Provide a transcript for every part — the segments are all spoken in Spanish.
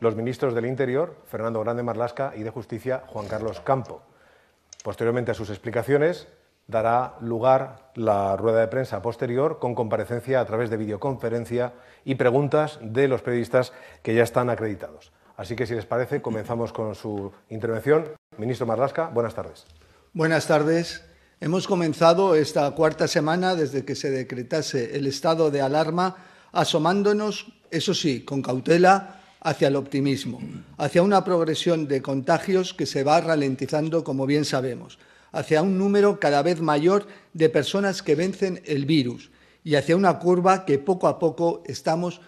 los ministros del Interior, Fernando Grande Marlasca, y de Justicia, Juan Carlos Campo. Posteriormente a sus explicaciones, dará lugar la rueda de prensa posterior con comparecencia a través de videoconferencia y preguntas de los periodistas que ya están acreditados. Así que, si les parece, comenzamos con su intervención. Ministro Marlasca, buenas tardes. Buenas tardes. Hemos comenzado esta cuarta semana desde que se decretase el estado de alarma, asomándonos, eso sí, con cautela, hacia el optimismo, hacia una progresión de contagios que se va ralentizando, como bien sabemos, hacia un número cada vez mayor de personas que vencen el virus y hacia una curva que poco a poco estamos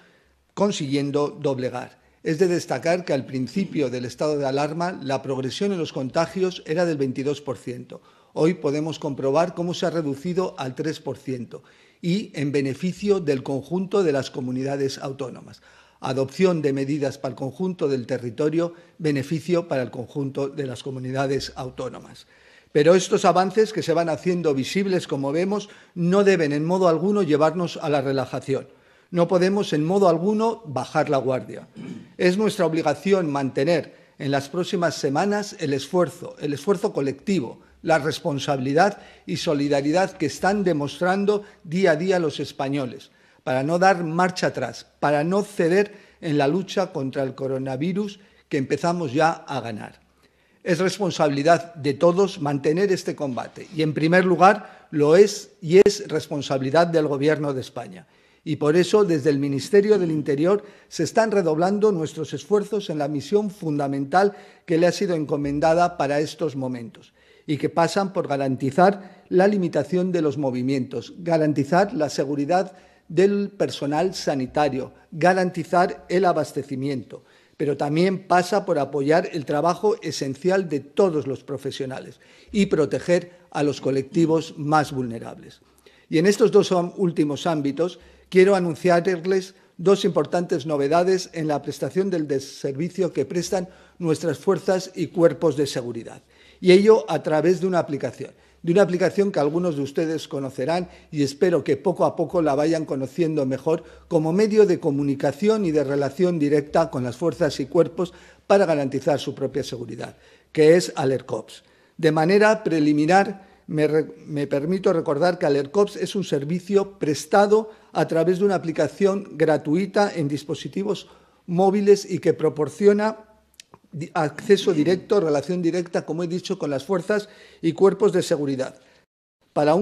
consiguiendo doblegar. Es de destacar que al principio del estado de alarma la progresión en los contagios era del 22%. Hoy podemos comprobar cómo se ha reducido al 3% y en beneficio del conjunto de las comunidades autónomas adopción de medidas para el conjunto del territorio, beneficio para el conjunto de las comunidades autónomas. Pero estos avances que se van haciendo visibles, como vemos, no deben en modo alguno llevarnos a la relajación. No podemos en modo alguno bajar la guardia. Es nuestra obligación mantener en las próximas semanas el esfuerzo, el esfuerzo colectivo, la responsabilidad y solidaridad que están demostrando día a día los españoles para no dar marcha atrás, para no ceder en la lucha contra el coronavirus que empezamos ya a ganar. Es responsabilidad de todos mantener este combate y, en primer lugar, lo es y es responsabilidad del Gobierno de España. Y por eso, desde el Ministerio del Interior, se están redoblando nuestros esfuerzos en la misión fundamental que le ha sido encomendada para estos momentos y que pasan por garantizar la limitación de los movimientos, garantizar la seguridad del personal sanitario, garantizar el abastecimiento, pero también pasa por apoyar el trabajo esencial de todos los profesionales y proteger a los colectivos más vulnerables. Y en estos dos últimos ámbitos quiero anunciarles dos importantes novedades en la prestación del servicio que prestan nuestras fuerzas y cuerpos de seguridad, y ello a través de una aplicación de una aplicación que algunos de ustedes conocerán y espero que poco a poco la vayan conociendo mejor como medio de comunicación y de relación directa con las fuerzas y cuerpos para garantizar su propia seguridad, que es AlertCops. De manera preliminar, me, permito recordar que AlertCops es un servicio prestado a través de una aplicación gratuita en dispositivos móviles y que proporciona acceso directo, relación directa, como he dicho, con las fuerzas y cuerpos de seguridad, para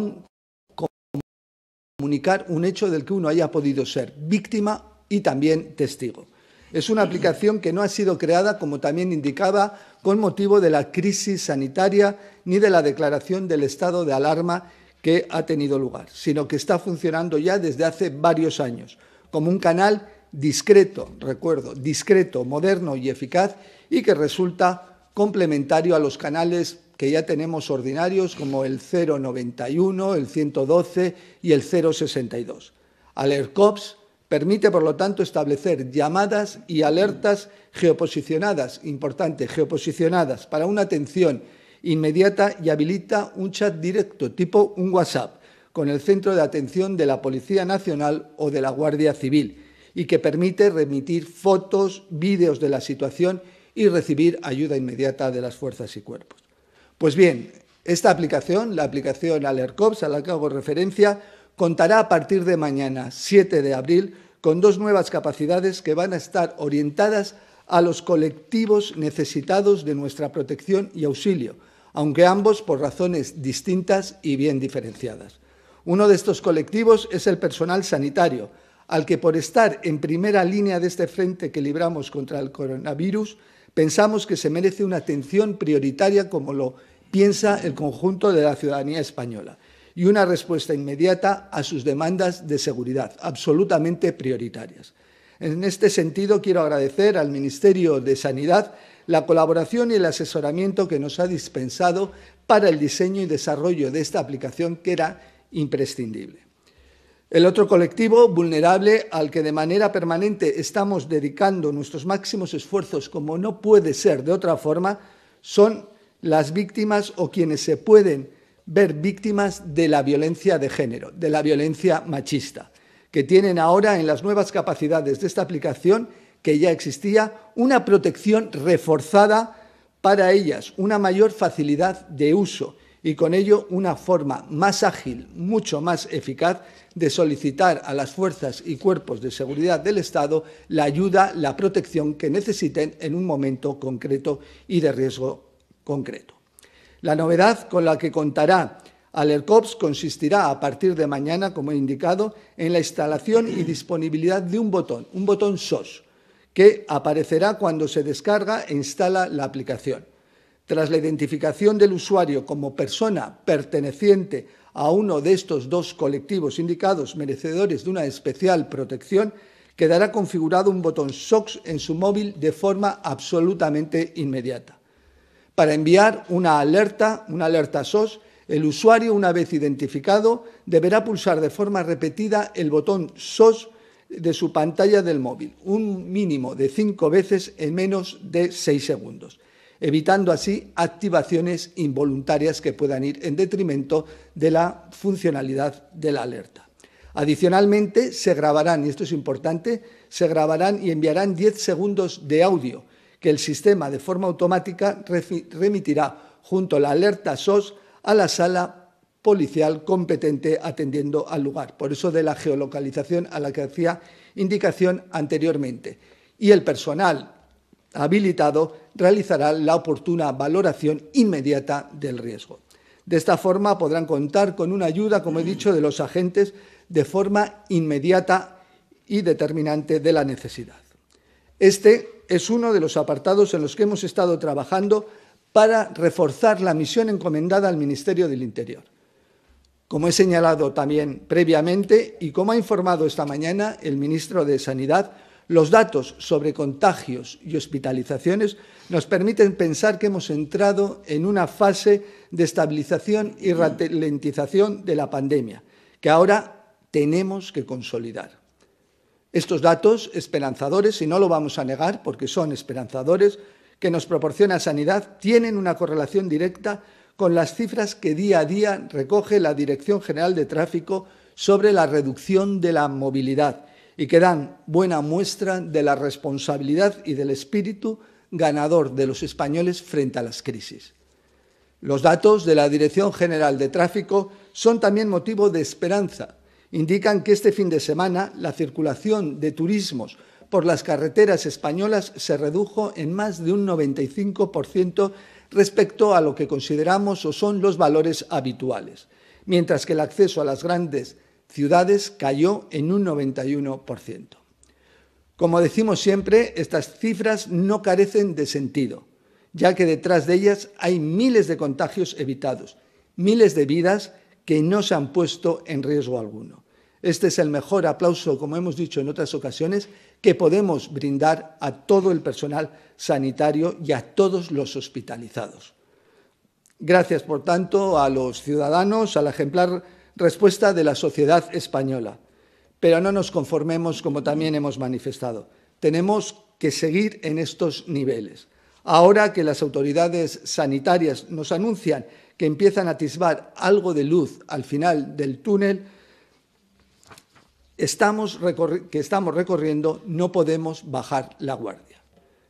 comunicar un hecho del que uno haya podido ser víctima y también testigo. Es una aplicación que no ha sido creada, como también indicaba, con motivo de la crisis sanitaria ni de la declaración del estado de alarma que ha tenido lugar, sino que está funcionando ya desde hace varios años como un canal discreto, recuerdo, discreto, moderno y eficaz y que resulta complementario a los canales que ya tenemos ordinarios como el 091, el 112 y el 062. AlertCops permite, por lo tanto, establecer llamadas y alertas geoposicionadas, importante, geoposicionadas, para una atención inmediata y habilita un chat directo tipo un WhatsApp con el centro de atención de la Policía Nacional o de la Guardia Civil y que permite remitir fotos, vídeos de la situación y recibir ayuda inmediata de las fuerzas y cuerpos. Pues bien, esta aplicación, la aplicación AlertCops a la que hago referencia, contará a partir de mañana, 7 de abril, con dos nuevas capacidades que van a estar orientadas a los colectivos necesitados de nuestra protección y auxilio, aunque ambos por razones distintas y bien diferenciadas. Uno de estos colectivos es el personal sanitario, al que por estar en primera línea de este frente que libramos contra el coronavirus, pensamos que se merece una atención prioritaria como lo piensa el conjunto de la ciudadanía española y una respuesta inmediata a sus demandas de seguridad, absolutamente prioritarias. En este sentido, quiero agradecer al Ministerio de Sanidad la colaboración y el asesoramiento que nos ha dispensado para el diseño y desarrollo de esta aplicación que era imprescindible. El otro colectivo vulnerable al que de manera permanente estamos dedicando nuestros máximos esfuerzos, como no puede ser de otra forma, son las víctimas o quienes se pueden ver víctimas de la violencia de género, de la violencia machista, que tienen ahora en las nuevas capacidades de esta aplicación, que ya existía, una protección reforzada para ellas, una mayor facilidad de uso y con ello una forma más ágil, mucho más eficaz de solicitar a las fuerzas y cuerpos de seguridad del Estado la ayuda, la protección que necesiten en un momento concreto y de riesgo concreto. La novedad con la que contará Alercops consistirá a partir de mañana, como he indicado, en la instalación y disponibilidad de un botón, un botón SOS, que aparecerá cuando se descarga e instala la aplicación. Tras la identificación del usuario como persona perteneciente a uno de estos dos colectivos indicados merecedores de una especial protección, quedará configurado un botón SOX en su móvil de forma absolutamente inmediata. Para enviar una alerta, una alerta SOS, el usuario, una vez identificado, deberá pulsar de forma repetida el botón SOS de su pantalla del móvil, un mínimo de cinco veces en menos de seis segundos evitando así activaciones involuntarias que puedan ir en detrimento de la funcionalidad de la alerta. Adicionalmente, se grabarán, y esto es importante, se grabarán y enviarán 10 segundos de audio que el sistema de forma automática remitirá junto a la alerta SOS a la sala policial competente atendiendo al lugar. Por eso de la geolocalización a la que hacía indicación anteriormente. Y el personal habilitado realizará la oportuna valoración inmediata del riesgo. De esta forma podrán contar con una ayuda, como he dicho, de los agentes de forma inmediata y determinante de la necesidad. Este es uno de los apartados en los que hemos estado trabajando para reforzar la misión encomendada al Ministerio del Interior. Como he señalado también previamente y como ha informado esta mañana el ministro de Sanidad, los datos sobre contagios y hospitalizaciones nos permiten pensar que hemos entrado en una fase de estabilización y ralentización de la pandemia, que ahora tenemos que consolidar. Estos datos esperanzadores, y no lo vamos a negar porque son esperanzadores, que nos proporciona Sanidad tienen una correlación directa con las cifras que día a día recoge la Dirección General de Tráfico sobre la reducción de la movilidad, y que dan buena muestra de la responsabilidad y del espíritu ganador de los españoles frente a las crisis. Los datos de la Dirección General de Tráfico son también motivo de esperanza. Indican que este fin de semana la circulación de turismos por las carreteras españolas se redujo en más de un 95% respecto a lo que consideramos o son los valores habituales, mientras que el acceso a las grandes ciudades cayó en un 91%. Como decimos siempre, estas cifras no carecen de sentido, ya que detrás de ellas hay miles de contagios evitados, miles de vidas que no se han puesto en riesgo alguno. Este es el mejor aplauso, como hemos dicho en otras ocasiones, que podemos brindar a todo el personal sanitario y a todos los hospitalizados. Gracias, por tanto, a los ciudadanos, al ejemplar respuesta de la sociedad española. Pero no nos conformemos, como también hemos manifestado. Tenemos que seguir en estos niveles. Ahora que las autoridades sanitarias nos anuncian que empiezan a atisbar algo de luz al final del túnel que estamos recorriendo, no podemos bajar la guardia.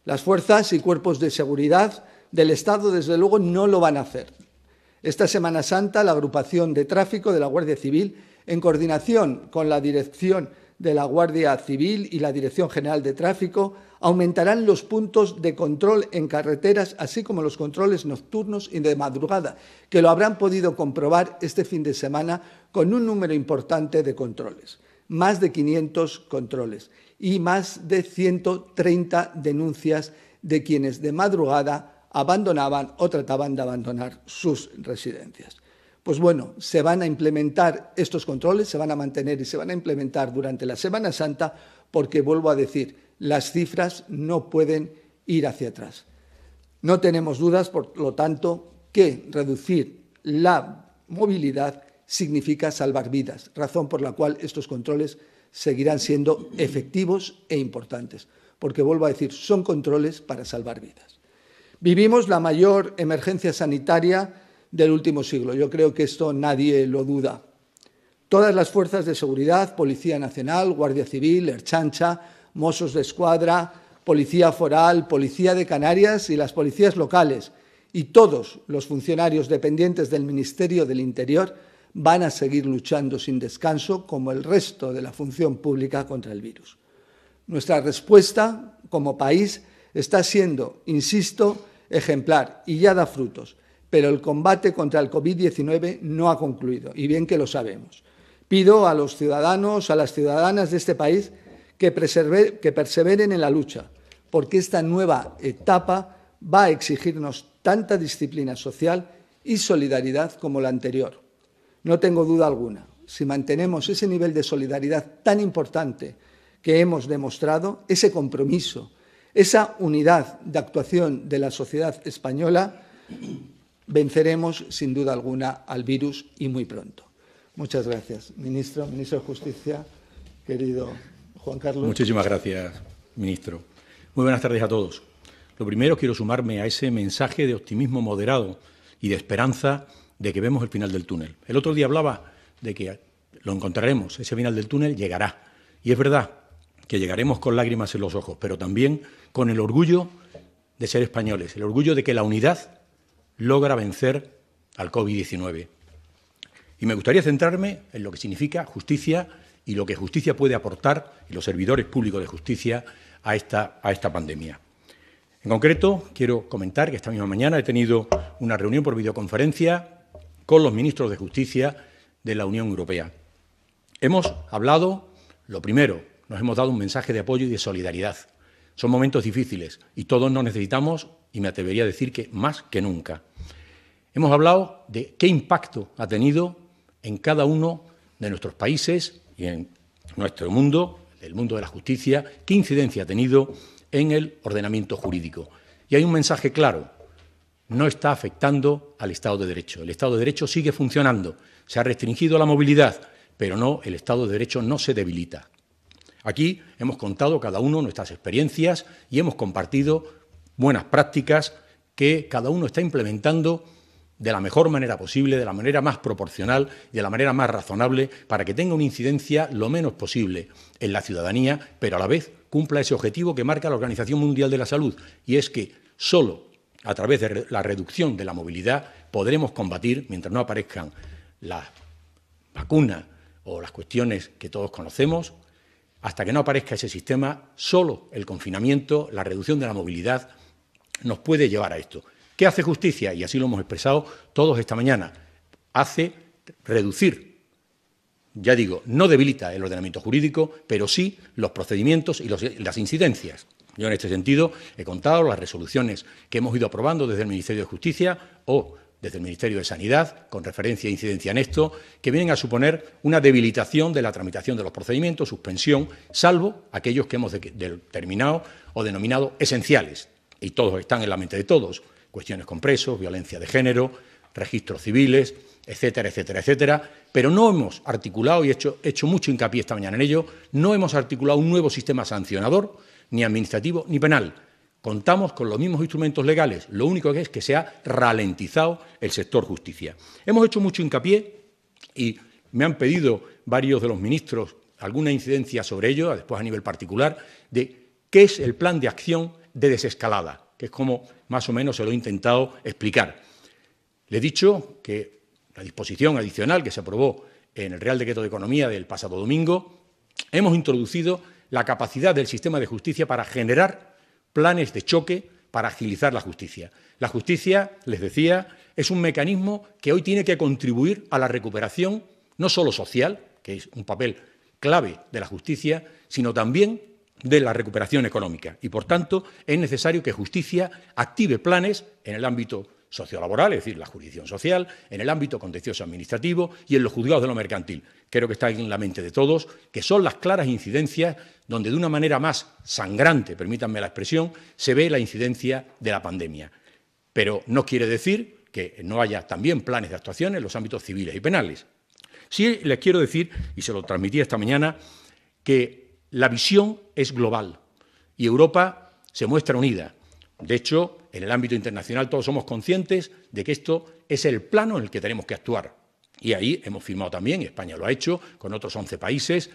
Las fuerzas y cuerpos de seguridad del Estado, desde luego, no lo van a hacer. Esta Semana Santa, la agrupación de tráfico de la Guardia Civil, en coordinación con la dirección de la Guardia Civil y la Dirección General de Tráfico, aumentarán los puntos de control en carreteras, así como los controles nocturnos y de madrugada, que lo habrán podido comprobar este fin de semana con un número importante de controles, más de 500 controles y más de 130 denuncias de quienes de madrugada abandonaban o trataban de abandonar sus residencias. Pues bueno, se van a implementar estos controles, se van a mantener y se van a implementar durante la Semana Santa porque, vuelvo a decir, las cifras no pueden ir hacia atrás. No tenemos dudas, por lo tanto, que reducir la movilidad significa salvar vidas, razón por la cual estos controles seguirán siendo efectivos e importantes, porque vuelvo a decir, son controles para salvar vidas. Vivimos la mayor emergencia sanitaria del último siglo. Yo creo que esto nadie lo duda. Todas las fuerzas de seguridad, Policía Nacional, Guardia Civil, Erchancha, Mossos de Escuadra, Policía Foral, Policía de Canarias y las policías locales y todos los funcionarios dependientes del Ministerio del Interior van a seguir luchando sin descanso como el resto de la función pública contra el virus. Nuestra respuesta como país Está siendo, insisto, ejemplar y ya da frutos, pero el combate contra el COVID-19 no ha concluido, y bien que lo sabemos. Pido a los ciudadanos, a las ciudadanas de este país, que, perseveren en la lucha, porque esta nueva etapa va a exigirnos tanta disciplina social y solidaridad como la anterior. No tengo duda alguna, si mantenemos ese nivel de solidaridad tan importante que hemos demostrado, ese compromiso, esa unidad de actuación de la sociedad española, venceremos sin duda alguna al virus y muy pronto. Muchas gracias, ministro, ministro de Justicia, querido Juan Carlos. Muchísimas gracias, ministro. Muy buenas tardes a todos. Lo primero, quiero sumarme a ese mensaje de optimismo moderado y de esperanza de que vemos el final del túnel. El otro día hablaba de que lo encontraremos, ese final del túnel llegará. Y es verdad, que llegaremos con lágrimas en los ojos, pero también con el orgullo de ser españoles, el orgullo de que la unidad logra vencer al COVID-19. Y me gustaría centrarme en lo que significa justicia y lo que justicia puede aportar y los servidores públicos de justicia a esta, a esta pandemia. En concreto, quiero comentar que esta misma mañana he tenido una reunión por videoconferencia con los ministros de justicia de la Unión Europea. Hemos hablado, lo primero, nos hemos dado un mensaje de apoyo y de solidaridad. Son momentos difíciles y todos nos necesitamos, y me atrevería a decir que más que nunca. Hemos hablado de qué impacto ha tenido en cada uno de nuestros países y en nuestro mundo, el mundo de la justicia, qué incidencia ha tenido en el ordenamiento jurídico. Y hay un mensaje claro, no está afectando al Estado de Derecho. El Estado de Derecho sigue funcionando, se ha restringido la movilidad, pero no, el Estado de Derecho no se debilita. Aquí hemos contado cada uno nuestras experiencias y hemos compartido buenas prácticas que cada uno está implementando de la mejor manera posible, de la manera más proporcional de la manera más razonable para que tenga una incidencia lo menos posible en la ciudadanía, pero a la vez cumpla ese objetivo que marca la Organización Mundial de la Salud, y es que solo a través de la reducción de la movilidad podremos combatir, mientras no aparezcan las vacunas o las cuestiones que todos conocemos, hasta que no aparezca ese sistema, solo el confinamiento, la reducción de la movilidad nos puede llevar a esto. ¿Qué hace justicia? Y así lo hemos expresado todos esta mañana. Hace reducir, ya digo, no debilita el ordenamiento jurídico, pero sí los procedimientos y las incidencias. Yo en este sentido he contado las resoluciones que hemos ido aprobando desde el Ministerio de Justicia o desde el Ministerio de Sanidad, con referencia e incidencia en esto, que vienen a suponer una debilitación de la tramitación de los procedimientos, suspensión, salvo aquellos que hemos determinado o denominado esenciales, y todos están en la mente de todos, cuestiones con presos, violencia de género, registros civiles, etcétera, etcétera, etcétera, pero no hemos articulado, y he hecho, hecho mucho hincapié esta mañana en ello, no hemos articulado un nuevo sistema sancionador, ni administrativo ni penal, contamos con los mismos instrumentos legales, lo único que es que se ha ralentizado el sector justicia. Hemos hecho mucho hincapié y me han pedido varios de los ministros alguna incidencia sobre ello, después a nivel particular, de qué es el plan de acción de desescalada, que es como más o menos se lo he intentado explicar. Le he dicho que la disposición adicional que se aprobó en el Real Decreto de Economía del pasado domingo, hemos introducido la capacidad del sistema de justicia para generar planes de choque para agilizar la justicia. La justicia, les decía, es un mecanismo que hoy tiene que contribuir a la recuperación no solo social, que es un papel clave de la justicia, sino también de la recuperación económica. Y, por tanto, es necesario que justicia active planes en el ámbito sociolaboral, es decir, la jurisdicción social, en el ámbito contencioso administrativo y en los juzgados de lo mercantil. Creo que está en la mente de todos, que son las claras incidencias donde de una manera más sangrante, permítanme la expresión, se ve la incidencia de la pandemia. Pero no quiere decir que no haya también planes de actuación en los ámbitos civiles y penales. Sí les quiero decir, y se lo transmití esta mañana, que la visión es global y Europa se muestra unida. De hecho, en el ámbito internacional todos somos conscientes de que esto es el plano en el que tenemos que actuar. Y ahí hemos firmado también, España lo ha hecho, con otros 11 países,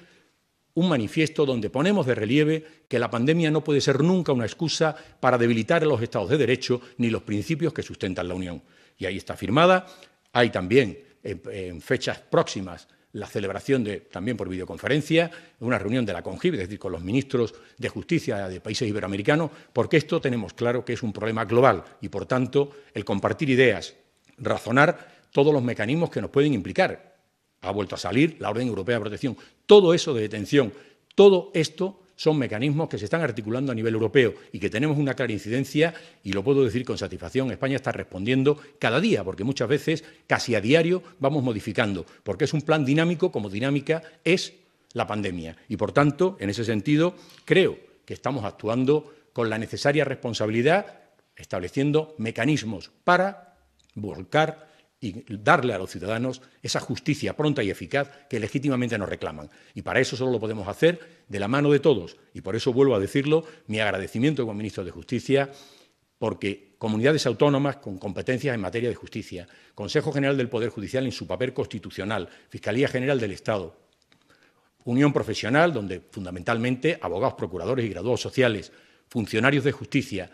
un manifiesto donde ponemos de relieve que la pandemia no puede ser nunca una excusa para debilitar a los Estados de Derecho ni los principios que sustentan la Unión. Y ahí está firmada. Hay también en, eh, en fechas próximas la celebración de, también por videoconferencia, una reunión de la CONGIB, es decir, con los ministros de Justicia de países iberoamericanos, porque esto tenemos claro que es un problema global y, por tanto, el compartir ideas, razonar todos los mecanismos que nos pueden implicar. Ha vuelto a salir la Orden Europea de Protección. Todo eso de detención, todo esto son mecanismos que se están articulando a nivel europeo y que tenemos una clara incidencia y lo puedo decir con satisfacción, España está respondiendo cada día, porque muchas veces, casi a diario, vamos modificando, porque es un plan dinámico como dinámica es la pandemia. Y por tanto, en ese sentido, creo que estamos actuando con la necesaria responsabilidad, estableciendo mecanismos para volcar y darle a los ciudadanos esa justicia pronta y eficaz que legítimamente nos reclaman. Y para eso solo lo podemos hacer de la mano de todos. Y por eso vuelvo a decirlo, mi agradecimiento como ministro de Justicia, porque comunidades autónomas con competencias en materia de justicia, Consejo General del Poder Judicial en su papel constitucional, Fiscalía General del Estado, Unión Profesional, donde fundamentalmente abogados, procuradores y graduados sociales, funcionarios de justicia,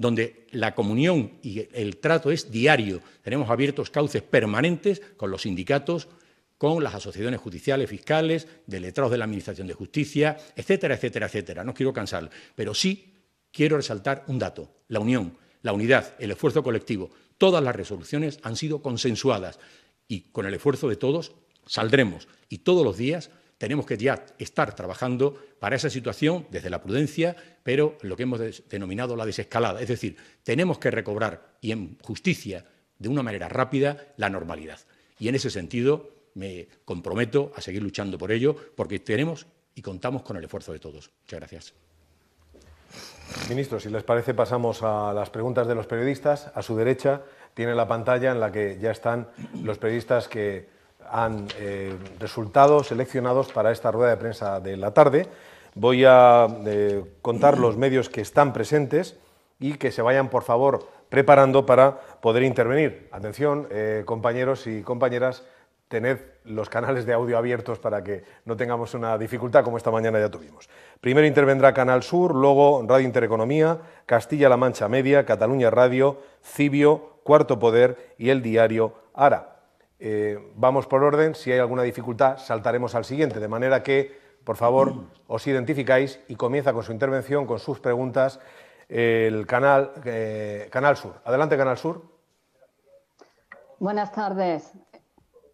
donde la comunión y el trato es diario. Tenemos abiertos cauces permanentes con los sindicatos, con las asociaciones judiciales, fiscales, de letrados de la Administración de Justicia, etcétera, etcétera, etcétera. No quiero cansar, pero sí quiero resaltar un dato, la unión, la unidad, el esfuerzo colectivo. Todas las resoluciones han sido consensuadas y con el esfuerzo de todos saldremos y todos los días tenemos que ya estar trabajando para esa situación desde la prudencia, pero lo que hemos denominado la desescalada. Es decir, tenemos que recobrar y en justicia, de una manera rápida, la normalidad. Y en ese sentido me comprometo a seguir luchando por ello, porque tenemos y contamos con el esfuerzo de todos. Muchas gracias. Ministro, si les parece, pasamos a las preguntas de los periodistas. A su derecha tiene la pantalla en la que ya están los periodistas que han eh, resultado seleccionados para esta rueda de prensa de la tarde. Voy a eh, contar los medios que están presentes y que se vayan, por favor, preparando para poder intervenir. Atención, eh, compañeros y compañeras, tened los canales de audio abiertos para que no tengamos una dificultad como esta mañana ya tuvimos. Primero intervendrá Canal Sur, luego Radio Intereconomía, Castilla-La Mancha Media, Cataluña Radio, Cibio, Cuarto Poder y el diario Ara. Eh, vamos por orden, si hay alguna dificultad saltaremos al siguiente, de manera que, por favor, os identificáis y comienza con su intervención, con sus preguntas, el canal, eh, canal Sur. Adelante, Canal Sur. Buenas tardes.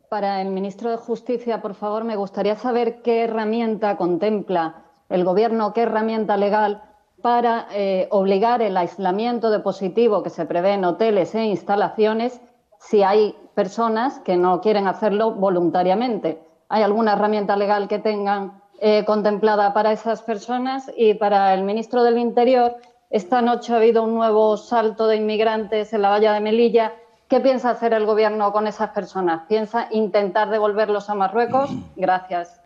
Para el ministro de Justicia, por favor, me gustaría saber qué herramienta contempla el Gobierno, qué herramienta legal para eh, obligar el aislamiento de positivo que se prevé en hoteles e instalaciones si hay personas que no quieren hacerlo voluntariamente. ¿Hay alguna herramienta legal que tengan eh, contemplada para esas personas? Y para el ministro del Interior, esta noche ha habido un nuevo salto de inmigrantes en la valla de Melilla. ¿Qué piensa hacer el Gobierno con esas personas? ¿Piensa intentar devolverlos a Marruecos? Gracias.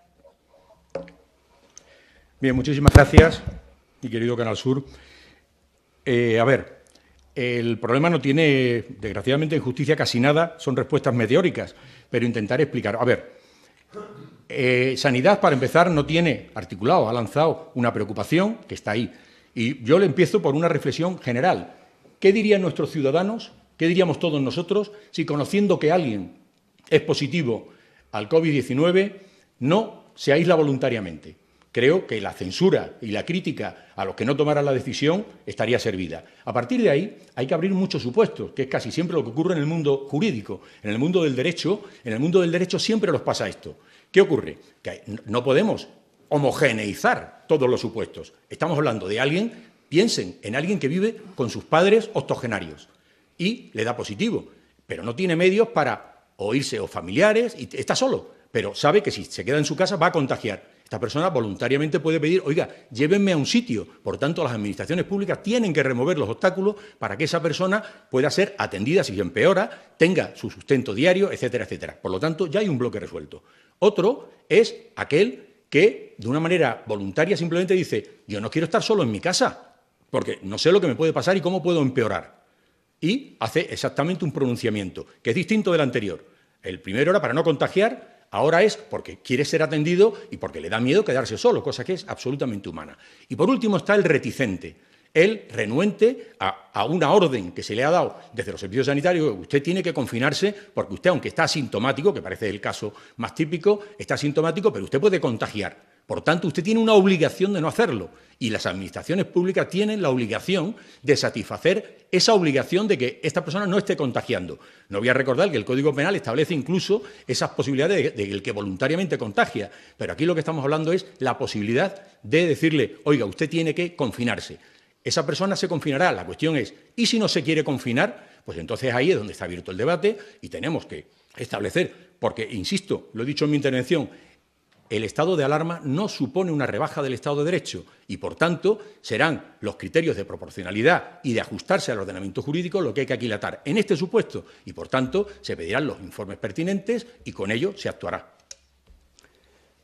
Bien, muchísimas gracias, mi querido Canal Sur. Eh, a ver, el problema no tiene, desgraciadamente, en justicia casi nada, son respuestas meteóricas, pero intentar explicar. A ver, eh, Sanidad, para empezar, no tiene articulado, ha lanzado una preocupación que está ahí. Y yo le empiezo por una reflexión general. ¿Qué dirían nuestros ciudadanos? ¿Qué diríamos todos nosotros si conociendo que alguien es positivo al COVID-19 no se aísla voluntariamente? Creo que la censura y la crítica a los que no tomaran la decisión estaría servida. A partir de ahí hay que abrir muchos supuestos, que es casi siempre lo que ocurre en el mundo jurídico, en el mundo del derecho. En el mundo del derecho siempre nos pasa esto. ¿Qué ocurre? Que no podemos homogeneizar todos los supuestos. Estamos hablando de alguien, piensen en alguien que vive con sus padres octogenarios y le da positivo, pero no tiene medios para oírse o familiares y está solo, pero sabe que si se queda en su casa va a contagiar esta persona voluntariamente puede pedir, oiga, llévenme a un sitio. Por tanto, las administraciones públicas tienen que remover los obstáculos para que esa persona pueda ser atendida si se empeora, tenga su sustento diario, etcétera, etcétera. Por lo tanto, ya hay un bloque resuelto. Otro es aquel que, de una manera voluntaria, simplemente dice, yo no quiero estar solo en mi casa, porque no sé lo que me puede pasar y cómo puedo empeorar. Y hace exactamente un pronunciamiento, que es distinto del anterior. El primero era para no contagiar Ahora es porque quiere ser atendido y porque le da miedo quedarse solo, cosa que es absolutamente humana. Y por último está el reticente, el renuente a, una orden que se le ha dado desde los servicios sanitarios, usted tiene que confinarse porque usted, aunque está asintomático, que parece el caso más típico, está asintomático, pero usted puede contagiar. Por tanto, usted tiene una obligación de no hacerlo y las administraciones públicas tienen la obligación de satisfacer esa obligación de que esta persona no esté contagiando. No voy a recordar que el Código Penal establece incluso esas posibilidades de, el que voluntariamente contagia, pero aquí lo que estamos hablando es la posibilidad de decirle, oiga, usted tiene que confinarse. Esa persona se confinará, la cuestión es, ¿y si no se quiere confinar? Pues entonces ahí es donde está abierto el debate y tenemos que establecer, porque, insisto, lo he dicho en mi intervención, el estado de alarma no supone una rebaja del Estado de Derecho y, por tanto, serán los criterios de proporcionalidad y de ajustarse al ordenamiento jurídico lo que hay que aquilatar en este supuesto y, por tanto, se pedirán los informes pertinentes y con ello se actuará.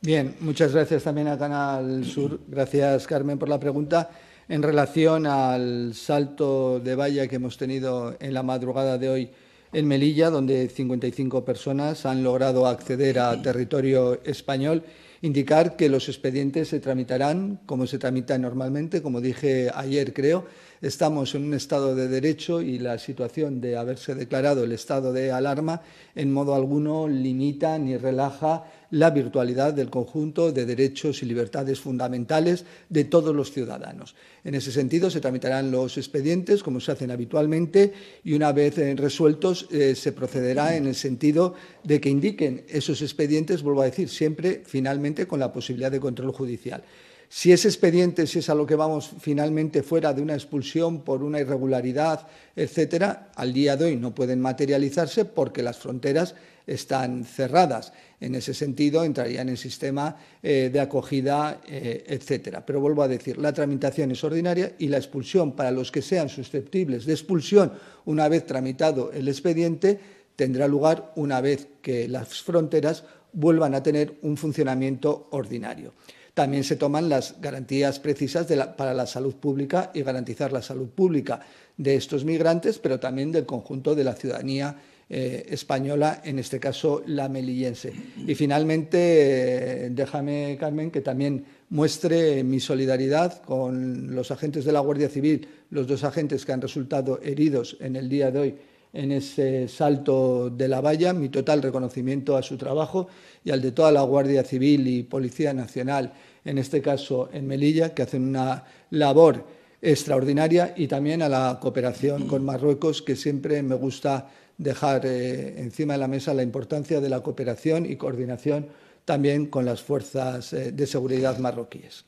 Bien, muchas gracias también a Canal Sur. Gracias, Carmen, por la pregunta. En relación al salto de valla que hemos tenido en la madrugada de hoy, en Melilla, donde 55 personas han logrado acceder a territorio español, indicar que los expedientes se tramitarán como se tramita normalmente, como dije ayer creo. Estamos en un estado de derecho y la situación de haberse declarado el estado de alarma en modo alguno limita ni relaja la virtualidad del conjunto de derechos y libertades fundamentales de todos los ciudadanos. En ese sentido, se tramitarán los expedientes, como se hacen habitualmente, y una vez eh, resueltos, eh, se procederá en el sentido de que indiquen esos expedientes, vuelvo a decir, siempre finalmente con la posibilidad de control judicial. Si ese expediente, si es a lo que vamos finalmente fuera de una expulsión por una irregularidad, etcétera, al día de hoy no pueden materializarse porque las fronteras están cerradas. En ese sentido, entrarían en el sistema eh, de acogida, eh, etcétera. Pero vuelvo a decir, la tramitación es ordinaria y la expulsión para los que sean susceptibles de expulsión una vez tramitado el expediente tendrá lugar una vez que las fronteras vuelvan a tener un funcionamiento ordinario. También se toman las garantías precisas para la salud pública y garantizar la salud pública de estos migrantes, pero también del conjunto de la ciudadanía eh, española, en este caso la melillense. Y finalmente, eh, déjame, Carmen, que también muestre mi solidaridad con los agentes de la Guardia Civil, los dos agentes que han resultado heridos en el día de hoy en ese salto de la valla, mi total reconocimiento a su trabajo y al de toda la Guardia Civil y Policía Nacional, en este caso en Melilla, que hacen una labor extraordinaria y también a la cooperación con mm. Marruecos, que siempre me gusta dejar eh, encima de la mesa la importancia de la cooperación y coordinación también con las fuerzas eh, de seguridad marroquíes.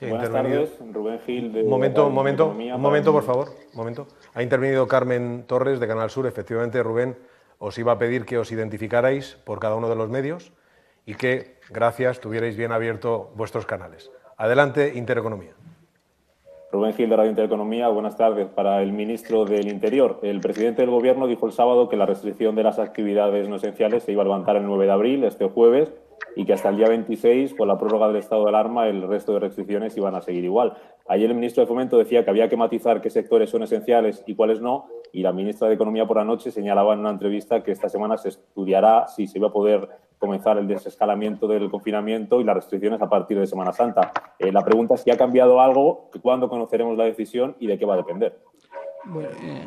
Rubén Gil. De momento, un momento, momento, por favor. Momento. Ha intervenido Carmen Torres de Canal Sur. Efectivamente, Rubén, os iba a pedir que os identificarais por cada uno de los medios y que, gracias, tuvierais bien abierto vuestros canales. Adelante, Intereconomía. Rubén Gil de Radio Intereconomía, buenas tardes. Para el ministro del Interior, el presidente del Gobierno dijo el sábado que la restricción de las actividades no esenciales se iba a levantar el 9 de abril, este jueves, y que hasta el día 26, con la prórroga del estado de alarma, el resto de restricciones iban a seguir igual. Ayer el ministro de Fomento decía que había que matizar qué sectores son esenciales y cuáles no, y la ministra de Economía por la noche señalaba en una entrevista que esta semana se estudiará si se iba a poder comenzar el desescalamiento del confinamiento y las restricciones a partir de Semana Santa. Eh, la pregunta es si ha cambiado algo, cuándo conoceremos la decisión y de qué va a depender. Eh,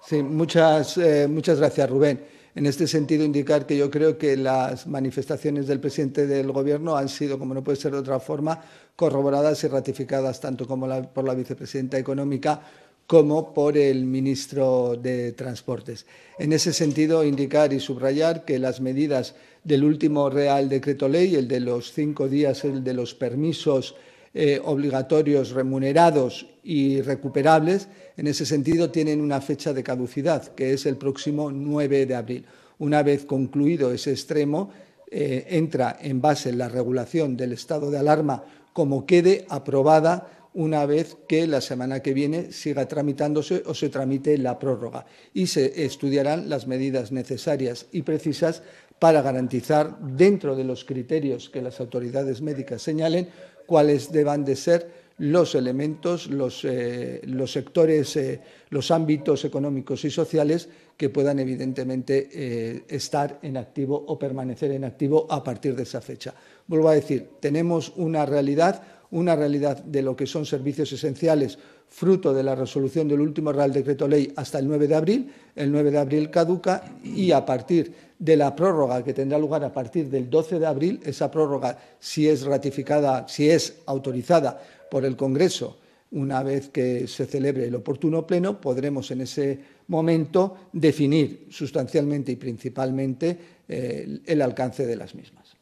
sí, muchas, eh, muchas gracias, Rubén en este sentido indicar que yo creo que las manifestaciones del presidente del Gobierno han sido, como no puede ser de otra forma, corroboradas y ratificadas tanto como por la vicepresidenta económica como por el ministro de Transportes. En ese sentido, indicar y subrayar que las medidas del último Real Decreto Ley, el de los cinco días, el de los permisos, eh, obligatorios remunerados y recuperables, en ese sentido tienen una fecha de caducidad, que es el próximo 9 de abril. Una vez concluido ese extremo, eh, entra en base la regulación del estado de alarma como quede aprobada una vez que la semana que viene siga tramitándose o se tramite la prórroga y se estudiarán las medidas necesarias y precisas para garantizar, dentro de los criterios que las autoridades médicas señalen, cuáles deban de ser los elementos, los, eh, sectores, eh, los ámbitos económicos y sociales que puedan evidentemente eh, estar en activo o permanecer en activo a partir de esa fecha. Vuelvo a decir, tenemos una realidad, una realidad de lo que son servicios esenciales fruto de la resolución del último Real Decreto Ley hasta el 9 de abril. El 9 de abril caduca y a partir de la prórroga que tendrá lugar a partir del 12 de abril, esa prórroga, si es ratificada, si es autorizada por el Congreso, una vez que se celebre el oportuno pleno, podremos en ese momento definir sustancialmente y principalmente eh, el alcance de las mismas.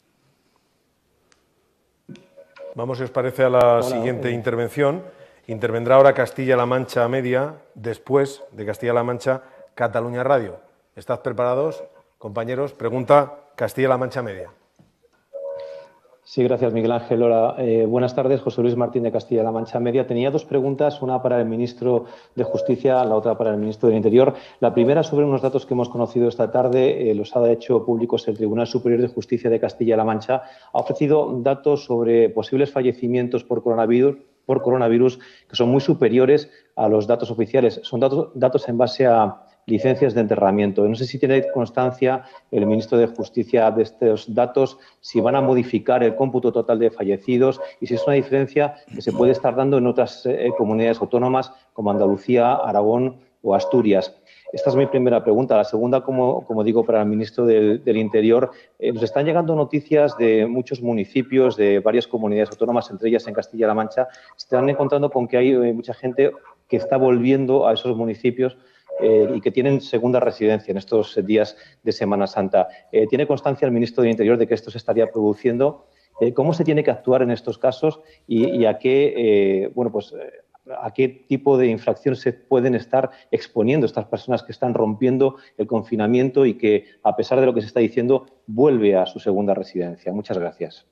Vamos, si os parece, a la siguiente intervención. Intervendrá ahora Castilla-La Mancha Media, después de Castilla-La Mancha, Cataluña Radio. ¿Estás preparados, compañeros? Pregunta Castilla-La Mancha Media. Sí, gracias, Miguel Ángel. Hola, eh, buenas tardes, José Luis Martín de Castilla-La Mancha Media. Tenía dos preguntas, una para el ministro de Justicia, la otra para el ministro del Interior. La primera sobre unos datos que hemos conocido esta tarde, eh, los ha hecho públicos el Tribunal Superior de Justicia de Castilla-La Mancha. Ha ofrecido datos sobre posibles fallecimientos por coronavirus por coronavirus que son muy superiores a los datos oficiales. Son datos, en base a licencias de enterramiento. No sé si tiene constancia el ministro de Justicia de estos datos, si van a modificar el cómputo total de fallecidos y si es una diferencia que se puede estar dando en otras eh, comunidades autónomas como Andalucía, Aragón o Asturias. Esta es mi primera pregunta. La segunda, como, digo, para el ministro del, Interior. Eh, nos están llegando noticias de muchos municipios, de varias comunidades autónomas, entre ellas en Castilla-La Mancha. Se están encontrando con que hay eh, mucha gente que está volviendo a esos municipios eh, y que tienen segunda residencia en estos días de Semana Santa. ¿Tiene constancia el ministro del Interior de que esto se estaría produciendo? ¿Cómo se tiene que actuar en estos casos y, y a qué, bueno, pues a qué tipo de infracción se pueden estar exponiendo estas personas que están rompiendo el confinamiento y que, a pesar de lo que se está diciendo, vuelve a su segunda residencia. Muchas gracias.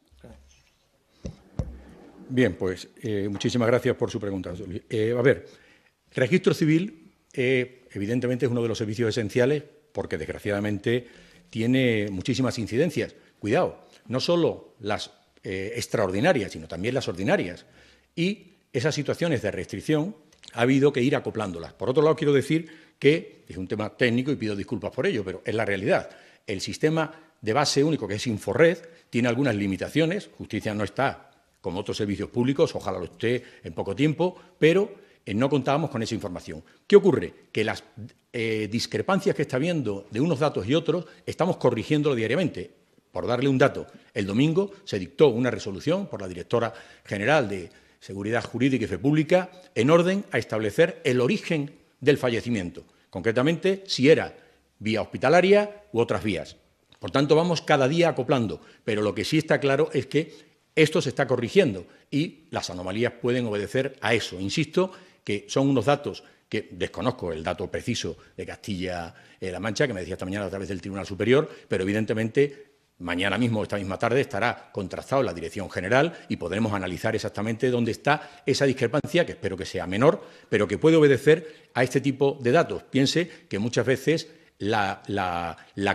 Bien, pues eh, muchísimas gracias por su pregunta. Eh, a ver, registro civil eh, evidentemente es uno de los servicios esenciales porque desgraciadamente tiene muchísimas incidencias. Cuidado, no solo las extraordinarias, sino también las ordinarias. Y esas situaciones de restricción ha habido que ir acoplándolas. Por otro lado, quiero decir que, es un tema técnico y pido disculpas por ello, pero es la realidad. El sistema de base único, que es Inforred, tiene algunas limitaciones. Justicia no está como otros servicios públicos, ojalá lo esté en poco tiempo, pero eh, no contábamos con esa información. ¿Qué ocurre? Que las eh, discrepancias que está habiendo de unos datos y otros estamos corrigiéndolo diariamente. Por darle un dato, el domingo se dictó una resolución por la directora general de, Seguridad Jurídica y Fe Pública, en orden a establecer el origen del fallecimiento, concretamente si era vía hospitalaria u otras vías. Por tanto, vamos cada día acoplando, pero lo que sí está claro es que esto se está corrigiendo y las anomalías pueden obedecer a eso. Insisto que son unos datos que desconozco el dato preciso de Castilla-La Mancha, que me decía esta mañana a través del Tribunal Superior, pero evidentemente Mañana mismo, esta misma tarde, estará contrastado la Dirección General y podremos analizar exactamente dónde está esa discrepancia, que espero que sea menor, pero que puede obedecer a este tipo de datos. Piense que muchas veces la,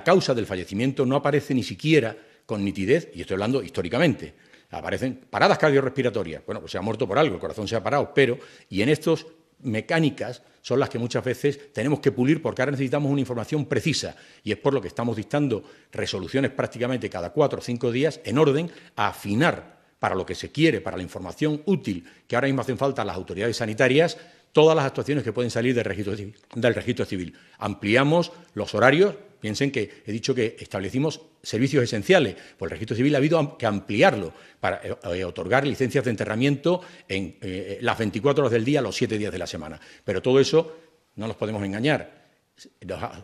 causa del fallecimiento no aparece ni siquiera con nitidez, y estoy hablando históricamente, aparecen paradas cardiorrespiratorias. Bueno, pues se ha muerto por algo, el corazón se ha parado, pero, y en estos mecánicas son las que muchas veces tenemos que pulir porque ahora necesitamos una información precisa y es por lo que estamos dictando resoluciones prácticamente cada cuatro o cinco días en orden a afinar para lo que se quiere, para la información útil que ahora mismo hacen falta a las autoridades sanitarias, todas las actuaciones que pueden salir del registro civil. Del registro civil. Ampliamos los horarios, Piensen que he dicho que establecimos servicios esenciales. Pues el registro civil ha habido que ampliarlo para eh, eh, otorgar licencias de enterramiento en eh, las 24 horas del día, los 7 días de la semana. Pero todo eso no nos podemos engañar.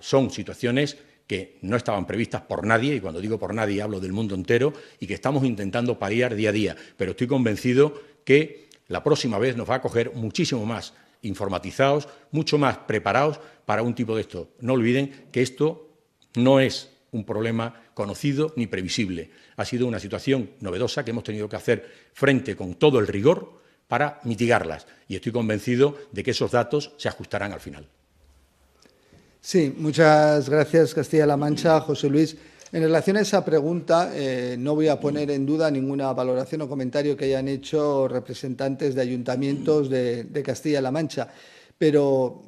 Son situaciones que no estaban previstas por nadie, y cuando digo por nadie hablo del mundo entero, y que estamos intentando paliar día a día. Pero estoy convencido que la próxima vez nos va a coger muchísimo más informatizados, mucho más preparados para un tipo de esto. No olviden que esto no es un problema conocido ni previsible. Ha sido una situación novedosa que hemos tenido que hacer frente con todo el rigor para mitigarlas. Y estoy convencido de que esos datos se ajustarán al final. Sí, muchas gracias Castilla-La Mancha, José Luis. En relación a esa pregunta, eh, no voy a poner en duda ninguna valoración o comentario que hayan hecho representantes de ayuntamientos de Castilla-La Mancha pero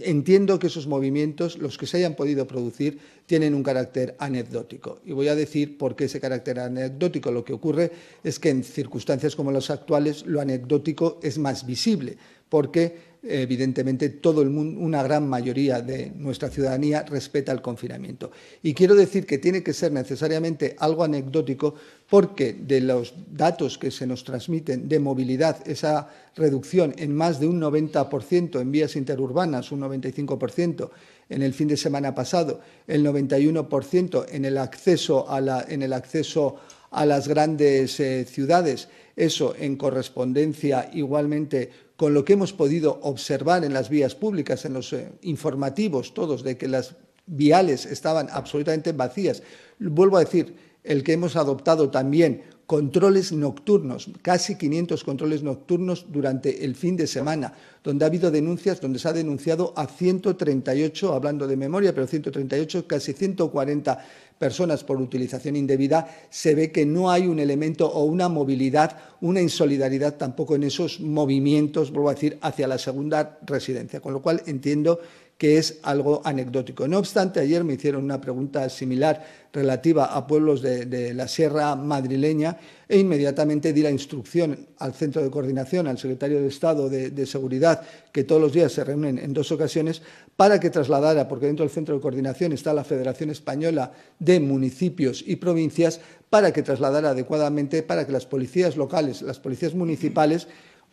entiendo que esos movimientos, los que se hayan podido producir, tienen un carácter anecdótico. Y voy a decir por qué ese carácter anecdótico. Lo que ocurre es que en circunstancias como las actuales, lo anecdótico es más visible, porque evidentemente todo el mundo, una gran mayoría de nuestra ciudadanía respeta el confinamiento. Y quiero decir que tiene que ser necesariamente algo anecdótico porque de los datos que se nos transmiten de movilidad, esa reducción en más de un 90% en vías interurbanas, un 95% en el fin de semana pasado, el 91% en el acceso a en el acceso a las grandes eh, ciudades, eso en correspondencia igualmente con lo que hemos podido observar en las vías públicas, en los eh, informativos todos, de que las viales estaban absolutamente vacías. Vuelvo a decir, el que hemos adoptado también controles nocturnos, casi 500 controles nocturnos durante el fin de semana, donde ha habido denuncias, donde se ha denunciado a 138, hablando de memoria, pero 138, casi 140 personas por utilización indebida, se ve que no hay un elemento o una movilidad, una insolidaridad tampoco en esos movimientos, vuelvo a decir, hacia la segunda residencia. Con lo cual entiendo que es algo anecdótico. No obstante, ayer me hicieron una pregunta similar relativa a pueblos de, la Sierra madrileña e inmediatamente di la instrucción al Centro de Coordinación, al Secretario de Estado de, Seguridad, que todos los días se reúnen en dos ocasiones, para que trasladara, porque dentro del Centro de Coordinación está la Federación Española de Municipios y Provincias, para que trasladara adecuadamente, para que las policías locales, las policías municipales,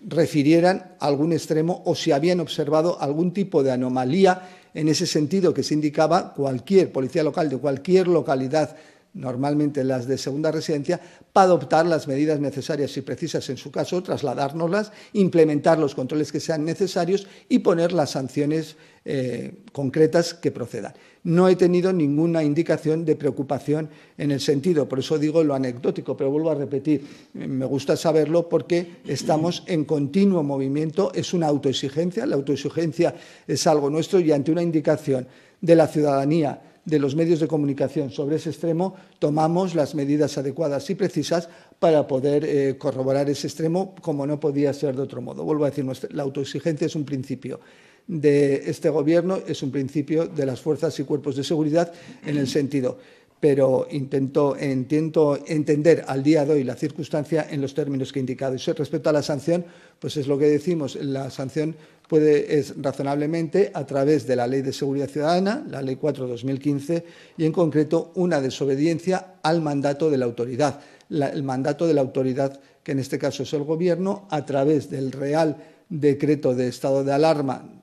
refirieran a algún extremo o si habían observado algún tipo de anomalía en ese sentido que se indicaba cualquier policía local de cualquier localidad, normalmente las de segunda residencia, para adoptar las medidas necesarias y precisas en su caso, trasladárnoslas, implementar los controles que sean necesarios y poner las sanciones eh, concretas que procedan no he tenido ninguna indicación de preocupación en el sentido. Por eso digo lo anecdótico, pero vuelvo a repetir, eh, me gusta saberlo porque estamos en continuo movimiento, es una autoexigencia, la autoexigencia es algo nuestro y ante una indicación de la ciudadanía de los medios de comunicación sobre ese extremo, tomamos las medidas adecuadas y precisas para poder eh, corroborar ese extremo como no podía ser de otro modo. Vuelvo a decir, la autoexigencia es un principio de este gobierno es un principio de las fuerzas y cuerpos de seguridad en el sentido pero intento, entender al día de hoy la circunstancia en los términos que he indicado. Y respecto a la sanción, pues es lo que decimos, la sanción puede, es razonablemente a través de la Ley de Seguridad Ciudadana, la Ley 4-2015, y en concreto una desobediencia al mandato de la autoridad. el mandato de la autoridad, que en este caso es el Gobierno, a través del Real Decreto de Estado de Alarma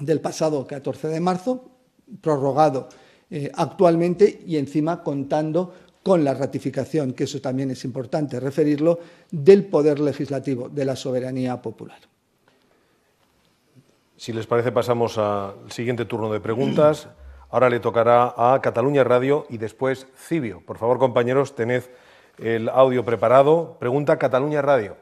del pasado 14 de marzo, prorrogado eh, actualmente y encima contando con la ratificación, que eso también es importante referirlo, del poder legislativo, de la soberanía popular. Si les parece, pasamos al siguiente turno de preguntas. Ahora le tocará a Cataluña Radio y después Cibio. Por favor, compañeros, tened el audio preparado. Pregunta Cataluña Radio.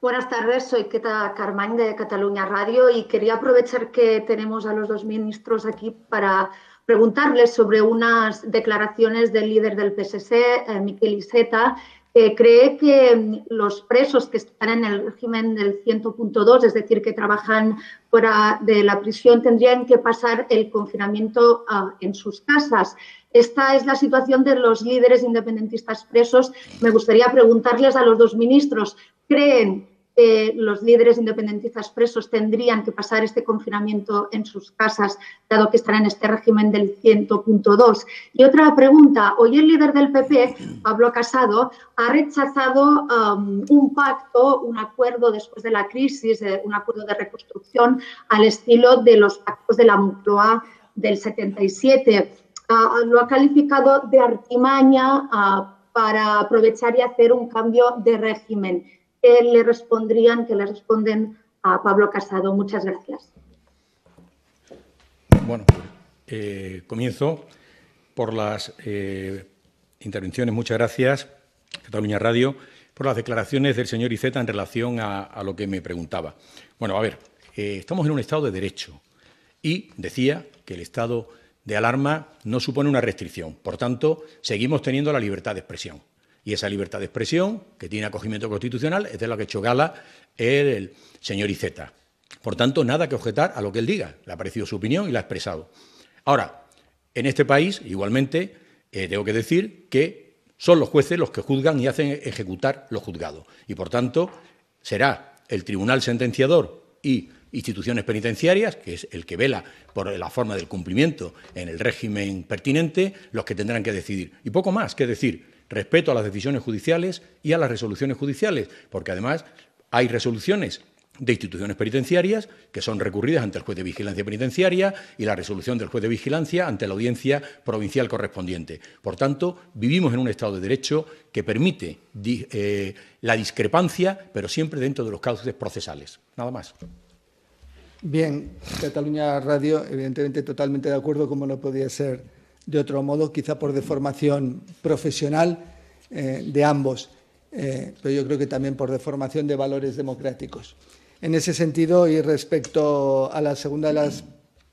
Buenas tardes, soy Keta Carmain de Cataluña Radio y quería aprovechar que tenemos a los dos ministros aquí para preguntarles sobre unas declaraciones del líder del PSC, eh, Miquel Iseta, que cree que mm, los presos que están en el régimen del 100.2, es decir, que trabajan fuera de la prisión, tendrían que pasar el confinamiento ah, en sus casas. Esta es la situación de los líderes independentistas presos. Me gustaría preguntarles a los dos ministros, ¿creen los líderes independentistas presos tendrían que pasar este confinamiento en sus casas, dado que están en este régimen del 100.2. Y otra pregunta, hoy el líder del PP, Pablo Casado, ha rechazado um, un pacto, un acuerdo después de la crisis, eh, un acuerdo de reconstrucción al estilo de los pactos de la mutua del 77. Ah, ah, lo ha calificado de artimaña ah, para aprovechar y hacer un cambio de régimen que le respondrían, que le responden a Pablo Casado. Muchas gracias. Bueno, eh, comienzo por las eh, intervenciones. Muchas gracias, Cataluña Radio, por las declaraciones del señor Iceta en relación a, lo que me preguntaba. Bueno, a ver, eh, estamos en un Estado de derecho y decía que el Estado de alarma no supone una restricción. Por tanto, seguimos teniendo la libertad de expresión. Y esa libertad de expresión, que tiene acogimiento constitucional, es de la que hecho gala el, señor Iceta. Por tanto, nada que objetar a lo que él diga. Le ha parecido su opinión y la ha expresado. Ahora, en este país, igualmente, eh, tengo que decir que son los jueces los que juzgan y hacen ejecutar los juzgados. Y por tanto, será el tribunal sentenciador y instituciones penitenciarias, que es el que vela por la forma del cumplimiento en el régimen pertinente, los que tendrán que decidir. Y poco más que decir respeto a las decisiones judiciales y a las resoluciones judiciales, porque además hay resoluciones de instituciones penitenciarias que son recurridas ante el juez de vigilancia penitenciaria y la resolución del juez de vigilancia ante la audiencia provincial correspondiente. Por tanto, vivimos en un Estado de Derecho que permite eh, la discrepancia, pero siempre dentro de los cauces procesales. Nada más. Bien, Cataluña Radio, evidentemente totalmente de acuerdo, como no podía ser de otro modo, quizá por deformación profesional eh, de ambos, eh, pero yo creo que también por deformación de valores democráticos. En ese sentido, y respecto a la segunda de las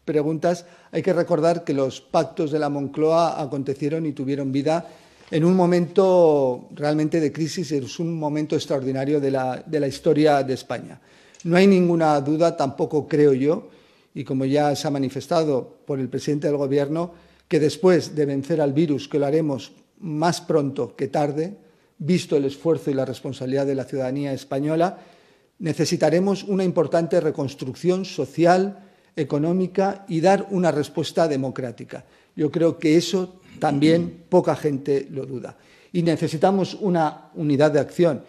preguntas, hay que recordar que los pactos de la Moncloa acontecieron y tuvieron vida en un momento realmente de crisis, es un momento extraordinario de la historia de España. No hay ninguna duda, tampoco creo yo, y como ya se ha manifestado por el presidente del Gobierno, que después de vencer al virus, que lo haremos más pronto que tarde, visto el esfuerzo y la responsabilidad de la ciudadanía española, necesitaremos una importante reconstrucción social, económica y dar una respuesta democrática. Yo creo que eso también poca gente lo duda. Y necesitamos una unidad de acción.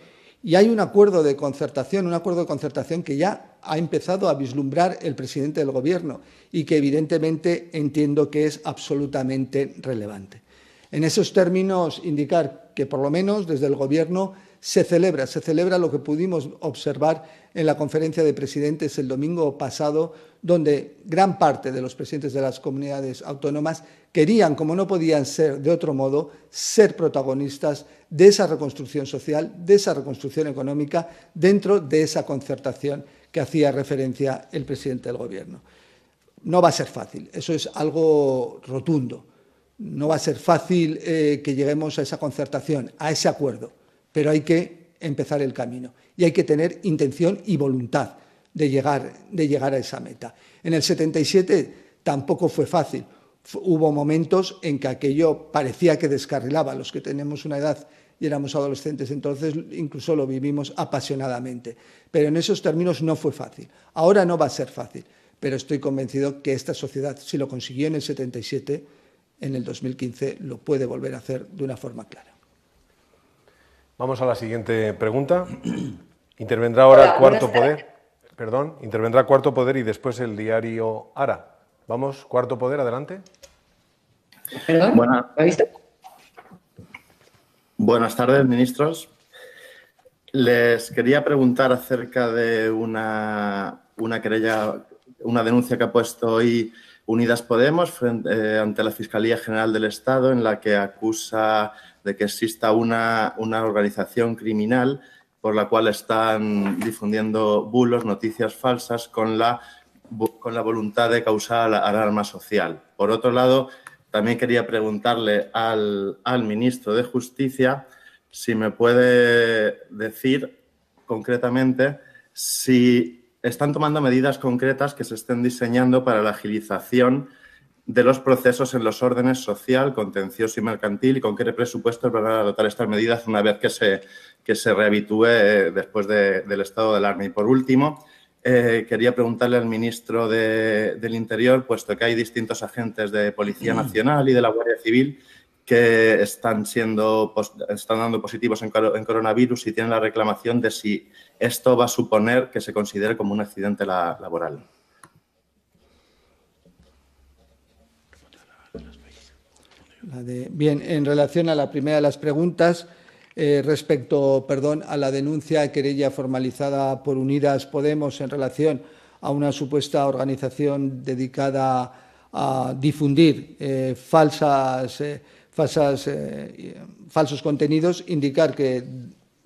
Y hay un acuerdo de concertación, un acuerdo de concertación que ya ha empezado a vislumbrar el presidente del Gobierno y que evidentemente entiendo que es absolutamente relevante. En esos términos, indicar que por lo menos desde el Gobierno se celebra, se celebra lo que pudimos observar en la conferencia de presidentes el domingo pasado, donde gran parte de los presidentes de las comunidades autónomas querían, como no podían ser de otro modo, ser protagonistas de esa reconstrucción social, de esa reconstrucción económica, dentro de esa concertación que hacía referencia el presidente del Gobierno. No va a ser fácil, eso es algo rotundo. No va a ser fácil eh, que lleguemos a esa concertación, a ese acuerdo pero hay que empezar el camino y hay que tener intención y voluntad de llegar, de llegar a esa meta. En el 77 tampoco fue fácil. Hubo momentos en que aquello parecía que descarrilaba. Los que tenemos una edad y éramos adolescentes, entonces incluso lo vivimos apasionadamente. Pero en esos términos no fue fácil. Ahora no va a ser fácil, pero estoy convencido que esta sociedad, si lo consiguió en el 77, en el 2015 lo puede volver a hacer de una forma clara. Vamos a la siguiente pregunta. Intervendrá ahora el Cuarto Poder. Perdón, intervendrá Cuarto Poder y después el diario Ara. Vamos, Cuarto Poder, adelante. Buenas tardes, ministros. Les quería preguntar acerca de una, una querella, una denuncia que ha puesto hoy Unidas Podemos eh, ante la Fiscalía General del Estado en la que acusa de que exista una, organización criminal por la cual están difundiendo bulos, noticias falsas con la, con la voluntad de causar alarma social. Por otro lado, también quería preguntarle al, al ministro de Justicia si me puede decir concretamente si están tomando medidas concretas que se estén diseñando para la agilización de los procesos en los órdenes social, contencioso y mercantil y con qué presupuestos van a dotar estas medidas una vez que se, que se rehabitúe eh, después del estado de alarma. Y por último, eh, quería preguntarle al ministro del Interior, puesto que hay distintos agentes de Policía mm. Nacional y de la Guardia Civil que están siendo están dando positivos en, coronavirus y tienen la reclamación de si esto va a suponer que se considere como un accidente laboral. bien, en relación a la primera de las preguntas, eh, respecto perdón, a la denuncia querella formalizada por Unidas Podemos en relación a una supuesta organización dedicada a difundir eh, eh, falsos contenidos, indicar que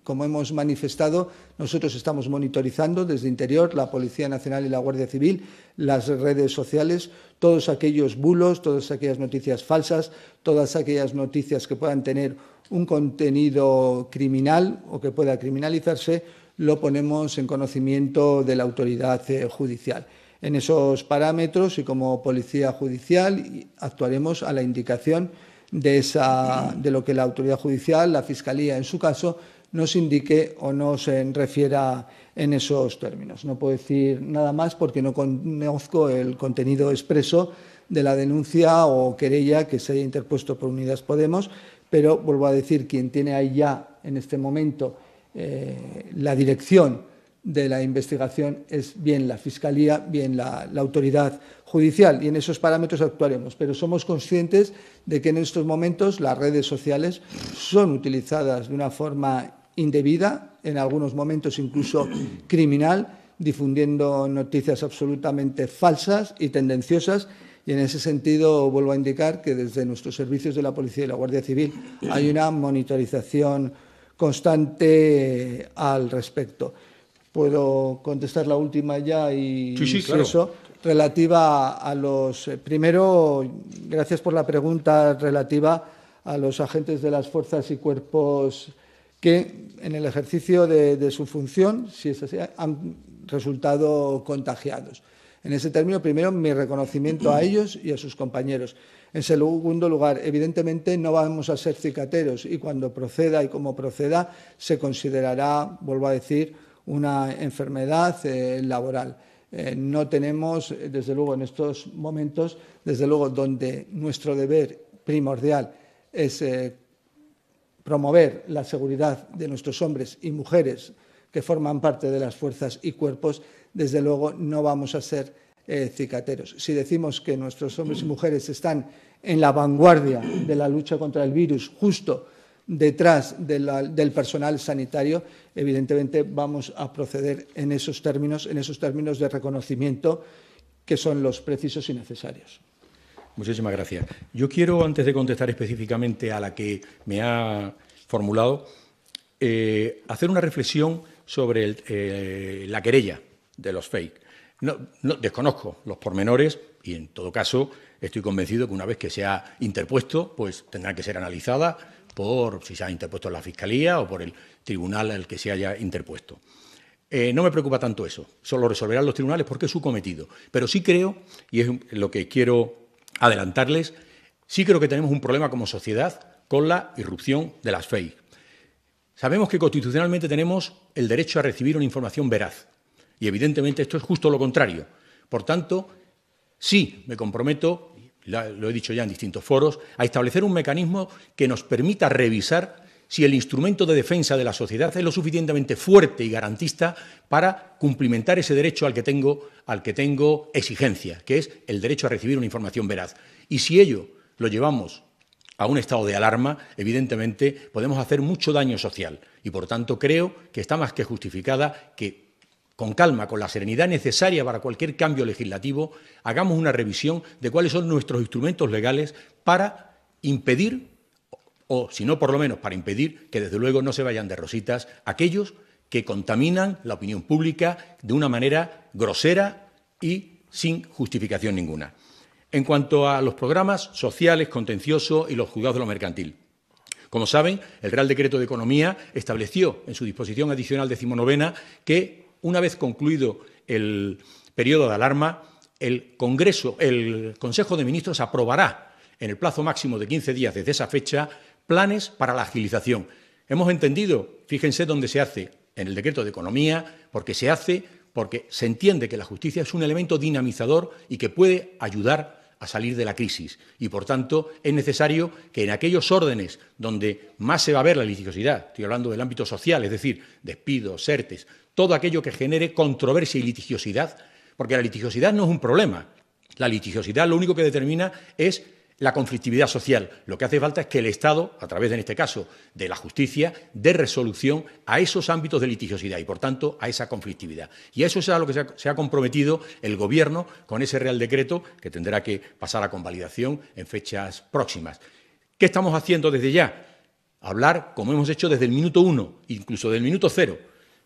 como hemos manifestado, nosotros estamos monitorizando desde interior, la Policía Nacional y la Guardia Civil, las redes sociales, todos aquellos bulos, todas aquellas noticias falsas, todas aquellas noticias que puedan tener un contenido criminal o que pueda criminalizarse, lo ponemos en conocimiento de la autoridad eh, judicial. En esos parámetros y como policía judicial actuaremos a la indicación de, esa, de lo que la autoridad judicial, la Fiscalía en su caso, nos indique o no se eh, refiera en esos términos. No puedo decir nada más porque no conozco el contenido expreso de la denuncia o querella que se haya interpuesto por Unidas Podemos, pero vuelvo a decir, quien tiene ahí ya en este momento eh, la dirección de la investigación es bien la Fiscalía, bien la, la, autoridad judicial y en esos parámetros actuaremos. Pero somos conscientes de que en estos momentos las redes sociales son utilizadas de una forma indebida, en algunos momentos incluso criminal, difundiendo noticias absolutamente falsas y tendenciosas. Y en ese sentido vuelvo a indicar que desde nuestros servicios de la Policía y la Guardia Civil hay una monitorización constante eh, al respecto. Puedo contestar la última ya y sí, eso relativa a los eh, primero gracias por la pregunta relativa a los agentes de las fuerzas y cuerpos que en el ejercicio de, su función, si es así, han resultado contagiados. En ese término, primero, mi reconocimiento a ellos y a sus compañeros. En segundo lugar, evidentemente no vamos a ser cicateros y cuando proceda y como proceda se considerará, vuelvo a decir, una enfermedad eh, laboral. Eh, no tenemos, desde luego, en estos momentos, desde luego, donde nuestro deber primordial es eh, promover la seguridad de nuestros hombres y mujeres que forman parte de las fuerzas y cuerpos, desde luego no vamos a ser eh, cicateros. Si decimos que nuestros hombres y mujeres están en la vanguardia de la lucha contra el virus, justo detrás del personal sanitario, evidentemente vamos a proceder en esos términos, en esos términos de reconocimiento que son los precisos y necesarios. Muchísimas gracias. Yo quiero, antes de contestar específicamente a la que me ha formulado, eh, hacer una reflexión sobre eh, la querella de los fake. No, desconozco los pormenores y, en todo caso, estoy convencido que una vez que se ha interpuesto, pues tendrá que ser analizada por si se ha interpuesto en la Fiscalía o por el tribunal al que se haya interpuesto. Eh, no me preocupa tanto eso, solo resolverán los tribunales porque es su cometido. Pero sí creo, y es lo que quiero adelantarles, sí creo que tenemos un problema como sociedad con la irrupción de las fake. Sabemos que constitucionalmente tenemos el derecho a recibir una información veraz y evidentemente esto es justo lo contrario. Por tanto, sí me comprometo, lo he dicho ya en distintos foros, a establecer un mecanismo que nos permita revisar si el instrumento de defensa de la sociedad es lo suficientemente fuerte y garantista para cumplimentar ese derecho al que tengo, al que tengo exigencia, que es el derecho a recibir una información veraz. Y si ello lo llevamos a un estado de alarma, evidentemente podemos hacer mucho daño social. Y por tanto creo que está más que justificada que con calma, con la serenidad necesaria para cualquier cambio legislativo, hagamos una revisión de cuáles son nuestros instrumentos legales para impedir o si no, por lo menos para impedir que desde luego no se vayan de rositas aquellos que contaminan la opinión pública de una manera grosera y sin justificación ninguna. En cuanto a los programas sociales, contencioso y los juzgados de lo mercantil. Como saben, el Real Decreto de Economía estableció en su disposición adicional decimonovena que, una vez concluido el periodo de alarma, el Congreso, el Consejo de Ministros aprobará en el plazo máximo de 15 días desde esa fecha planes para la agilización. Hemos entendido, fíjense dónde se hace, en el decreto de economía, porque se hace, porque se entiende que la justicia es un elemento dinamizador y que puede ayudar a salir de la crisis. Y por tanto, es necesario que en aquellos órdenes donde más se va a ver la litigiosidad, estoy hablando del ámbito social, es decir, despidos, certes, todo aquello que genere controversia y litigiosidad, porque la litigiosidad no es un problema. La litigiosidad lo único que determina es la conflictividad social. Lo que hace falta es que el Estado, a través, de, en este caso, de la justicia, dé resolución a esos ámbitos de litigiosidad y, por tanto, a esa conflictividad. Y a eso es a lo que se ha, se ha comprometido el Gobierno con ese Real Decreto que tendrá que pasar a convalidación en fechas próximas. ¿Qué estamos haciendo desde ya? Hablar, como hemos hecho desde el minuto uno, incluso del minuto cero,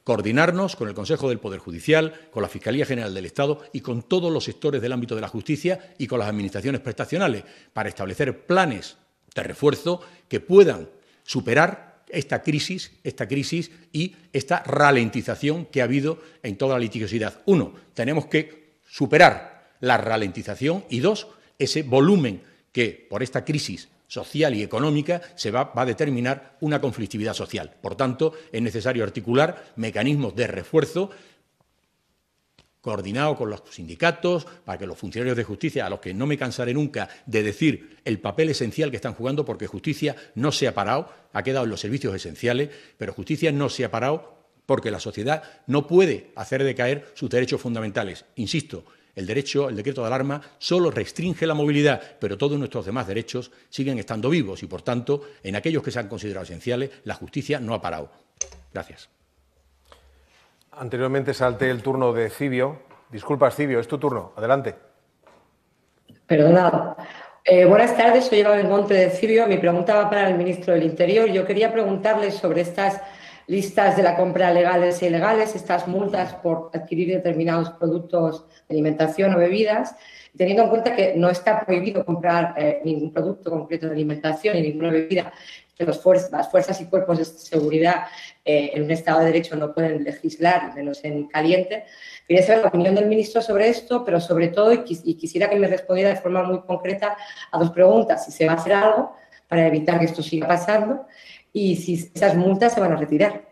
coordinarnos con el Consejo del Poder Judicial, con la Fiscalía General del Estado y con todos los sectores del ámbito de la justicia y con las administraciones prestacionales para establecer planes de refuerzo que puedan superar esta crisis, esta crisis y esta ralentización que ha habido en toda la litigiosidad. Uno, tenemos que superar la ralentización y dos, ese volumen que por esta crisis social y económica se va, a determinar una conflictividad social. Por tanto, es necesario articular mecanismos de refuerzo coordinados con los sindicatos, para que los funcionarios de justicia, a los que no me cansaré nunca de decir el papel esencial que están jugando, porque justicia no se ha parado, ha quedado en los servicios esenciales, pero justicia no se ha parado porque la sociedad no puede hacer decaer sus derechos fundamentales. Insisto, el derecho, el decreto de alarma, solo restringe la movilidad, pero todos nuestros demás derechos siguen estando vivos y, por tanto, en aquellos que se han considerado esenciales, la justicia no ha parado. Gracias. Anteriormente salté el turno de Cibio. Disculpas, Cibio, es tu turno. Adelante. Perdonado. Eh, buenas tardes, soy Eva monte de Cibio. Mi pregunta va para el ministro del Interior. Yo quería preguntarle sobre estas listas de la compra legales e ilegales, estas multas por adquirir determinados productos de alimentación o bebidas, teniendo en cuenta que no está prohibido comprar eh, ningún producto concreto de alimentación ni ninguna bebida, que los las fuerzas y cuerpos de seguridad eh, en un Estado de Derecho no pueden legislar, menos en caliente. Quería saber la opinión del ministro sobre esto, pero sobre todo, y, y quisiera que me respondiera de forma muy concreta a dos preguntas, si se va a hacer algo para evitar que esto siga pasando y si esas multas se van a retirar.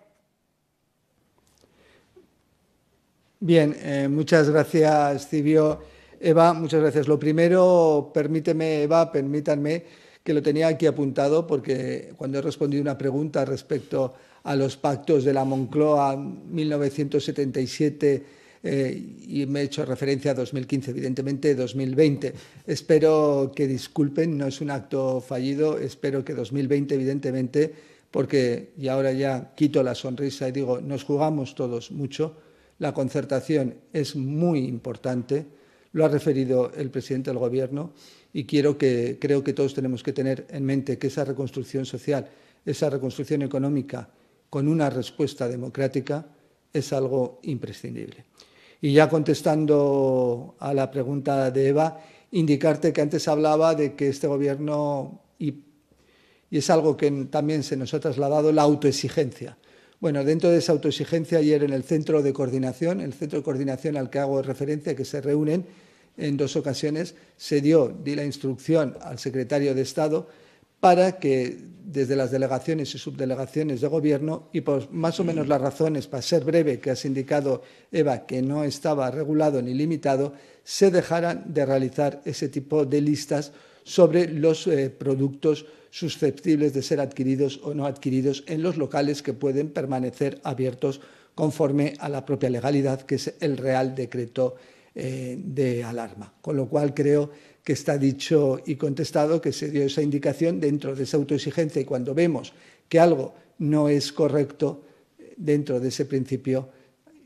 Bien, eh, muchas gracias, Cibio. Eva, muchas gracias. Lo primero, permíteme, Eva, permítanme que lo tenía aquí apuntado porque cuando he respondido una pregunta respecto a los pactos de la Moncloa 1977 eh, y me he hecho referencia a 2015, evidentemente 2020. Espero que disculpen, no es un acto fallido, espero que 2020, evidentemente, porque, y ahora ya quito la sonrisa y digo, nos jugamos todos mucho, la concertación es muy importante, lo ha referido el presidente del Gobierno y quiero que, creo que todos tenemos que tener en mente que esa reconstrucción social, esa reconstrucción económica con una respuesta democrática es algo imprescindible. Y ya contestando a la pregunta de Eva, indicarte que antes hablaba de que este Gobierno y y es algo que también se nos ha trasladado, la autoexigencia. Bueno, dentro de esa autoexigencia, ayer en el centro de coordinación, el centro de coordinación al que hago referencia, que se reúnen en dos ocasiones, se dio, di la instrucción al secretario de Estado para que desde las delegaciones y subdelegaciones de gobierno, y por más o menos las razones, para ser breve, que has indicado Eva, que no estaba regulado ni limitado, se dejaran de realizar ese tipo de listas sobre los eh, productos susceptibles de ser adquiridos o no adquiridos en los locales que pueden permanecer abiertos conforme a la propia legalidad, que es el Real Decreto eh, de Alarma. Con lo cual creo que está dicho y contestado que se dio esa indicación dentro de esa autoexigencia y cuando vemos que algo no es correcto eh, dentro de ese principio,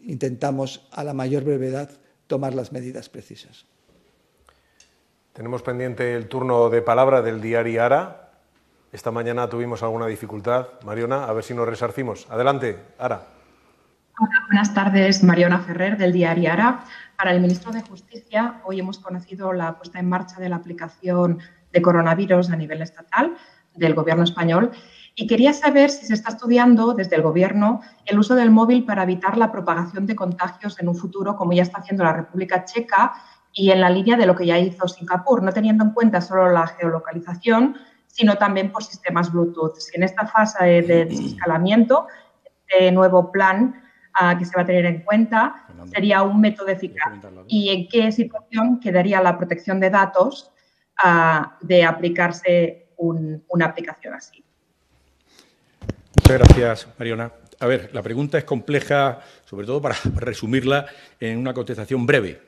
intentamos a la mayor brevedad tomar las medidas precisas. Tenemos pendiente el turno de palabra del diario Ara. Esta mañana tuvimos alguna dificultad. Mariona, a ver si nos resarcimos. Adelante, Ara. Hola, buenas tardes, Mariona Ferrer, del diario Ara. Para el ministro de Justicia, hoy hemos conocido la puesta en marcha de la aplicación de coronavirus a nivel estatal del Gobierno español y quería saber si se está estudiando desde el Gobierno el uso del móvil para evitar la propagación de contagios en un futuro, como ya está haciendo la República Checa y en la línea de lo que ya hizo Singapur, no teniendo en cuenta solo la geolocalización, sino también por sistemas Bluetooth. en esta fase de desescalamiento, este nuevo plan ah, que se va a tener en cuenta sería un método eficaz. ¿Y en qué situación quedaría la protección de datos ah, de aplicarse una aplicación así? Muchas gracias, Mariona. A ver, la pregunta es compleja, sobre todo para resumirla en una contestación breve.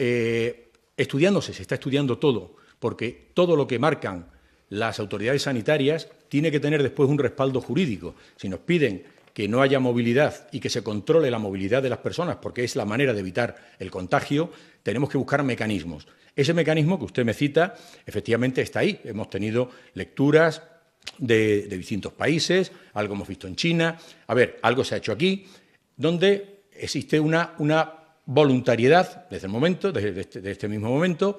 Eh, estudiándose, se está estudiando todo, porque todo lo que marcan las autoridades sanitarias tiene que tener después un respaldo jurídico. Si nos piden que no haya movilidad y que se controle la movilidad de las personas, porque es la manera de evitar el contagio, tenemos que buscar mecanismos. Ese mecanismo que usted me cita, efectivamente está ahí. Hemos tenido lecturas de, distintos países, algo hemos visto en China, a ver, algo se ha hecho aquí, donde existe una, una voluntariedad desde el momento, desde este, este, mismo momento,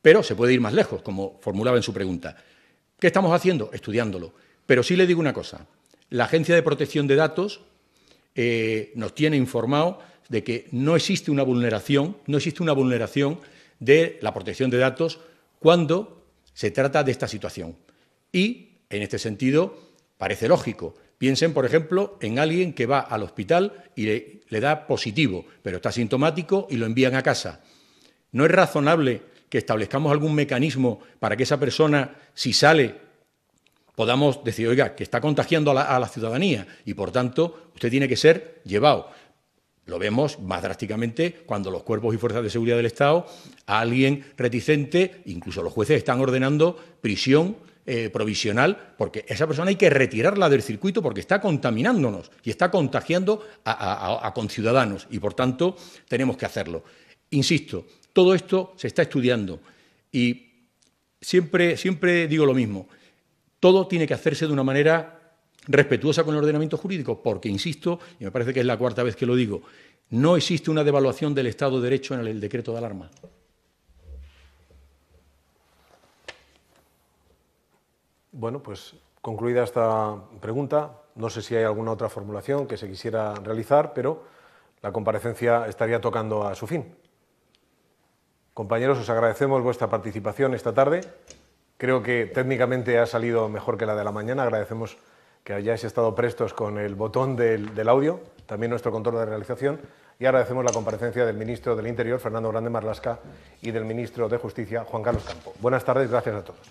pero se puede ir más lejos, como formulaba en su pregunta. ¿Qué estamos haciendo? Estudiándolo. Pero sí le digo una cosa, la Agencia de Protección de Datos eh, nos tiene informado de que no existe una vulneración, no existe una vulneración de la protección de datos cuando se trata de esta situación. Y, en este sentido, parece lógico. Piensen, por ejemplo, en alguien que va al hospital y le, da positivo, pero está sintomático y lo envían a casa. ¿No es razonable que establezcamos algún mecanismo para que esa persona, si sale, podamos decir, oiga, que está contagiando a la, a la, ciudadanía y por tanto usted tiene que ser llevado? Lo vemos más drásticamente cuando los cuerpos y fuerzas de seguridad del Estado, a alguien reticente, incluso los jueces están ordenando prisión eh, provisional, porque esa persona hay que retirarla del circuito porque está contaminándonos y está contagiando a, a conciudadanos y por tanto tenemos que hacerlo. Insisto, todo esto se está estudiando y siempre, siempre digo lo mismo, todo tiene que hacerse de una manera respetuosa con el ordenamiento jurídico, porque, insisto, y me parece que es la cuarta vez que lo digo, no existe una devaluación del Estado de Derecho en el decreto de alarma. Bueno, pues concluida esta pregunta, no sé si hay alguna otra formulación que se quisiera realizar, pero la comparecencia estaría tocando a su fin. Compañeros, os agradecemos vuestra participación esta tarde. Creo que técnicamente ha salido mejor que la de la mañana. Agradecemos que hayáis estado prestos con el botón del, audio, también nuestro control de realización. Y agradecemos la comparecencia del ministro del Interior, Fernando Grande Marlasca, y del ministro de Justicia, Juan Carlos Campo. Buenas tardes, gracias a todos.